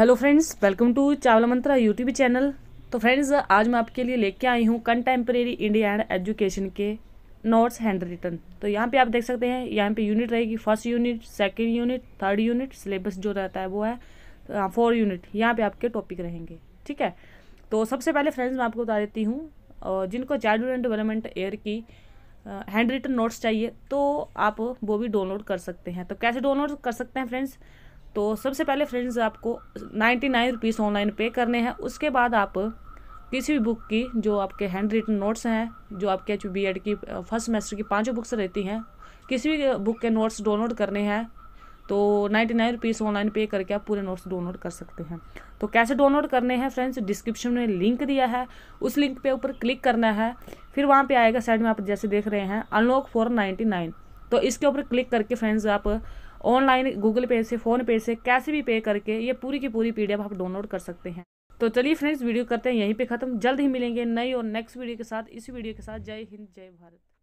hello friends welcome to Chawla Mantra YouTube channel तो friends आज मैं आपके लिए लेके आई हूँ कंटेम्प्रेरी इंडिया एंड एजुकेशन के नोट्स हैंड रिटर्न तो यहाँ पे आप देख सकते हैं यहाँ पे यूनिट रहेगी first unit second unit third unit syllabus जो रहता है वो है फोर हाँ, यूनिट यहाँ पर आपके टॉपिक रहेंगे ठीक है तो सबसे पहले फ्रेंड्स मैं आपको बता देती हूँ जिनको चाइल्ड एंड डेवलपमेंट एयर की हैंड रिटन नोट्स चाहिए तो आप वो भी डाउनलोड कर सकते हैं तो कैसे डाउनलोड कर सकते हैं फ्रेंड्स तो सबसे पहले फ्रेंड्स आपको नाइन्टी नाइन रुपीज़ ऑनलाइन पे करने हैं उसके बाद आप किसी भी बुक की जो आपके हैंड रिटन नोट्स हैं जो आपके एच बी एड की फर्स्ट सेमेस्टर की पाँचों बुक्स रहती हैं किसी भी बुक के नोट्स डाउनलोड करने हैं तो नाइन्टी नाइन रुपीज़ ऑनलाइन पे करके आप पूरे नोट्स डाउनलोड कर सकते हैं तो कैसे डाउनलोड करने हैं फ्रेंड्स डिस्क्रिप्शन में लिंक दिया है उस लिंक पे ऊपर क्लिक करना है फिर वहाँ पे आएगा साइड में आप जैसे देख रहे हैं अनलॉक फॉर नाइन्टी नाइन तो इसके ऊपर क्लिक करके फ्रेंड्स आप ऑनलाइन गूगल पे से फ़ोनपे से कैसे भी पे करके ये पूरी की पूरी पी आप डाउनलोड कर सकते हैं तो चलिए फ्रेंड्स वीडियो करते हैं यहीं पे ख़त्म जल्द ही मिलेंगे नई और नेक्स्ट वीडियो के साथ इस वीडियो के साथ जय हिंद जय भारत